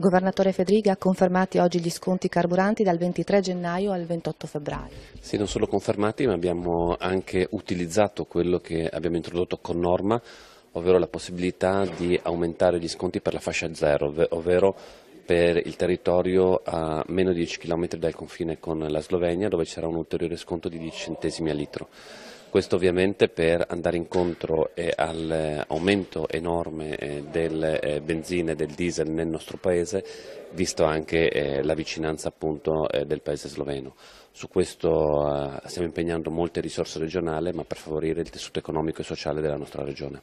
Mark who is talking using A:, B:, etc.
A: Governatore Fedriga, confermati oggi gli sconti carburanti dal 23 gennaio al 28 febbraio.
B: Sì, non solo confermati, ma abbiamo anche utilizzato quello che abbiamo introdotto con norma, ovvero la possibilità di aumentare gli sconti per la fascia zero, ovvero per il territorio a meno di 10 km dal confine con la Slovenia, dove c'era un ulteriore sconto di 10 centesimi a litro. Questo ovviamente per andare incontro eh, all'aumento eh, enorme eh, del eh, benzina e del diesel nel nostro paese, visto anche eh, la vicinanza appunto eh, del paese sloveno. Su
C: questo stiamo impegnando molte risorse regionali, ma per favorire il tessuto economico e sociale della nostra regione.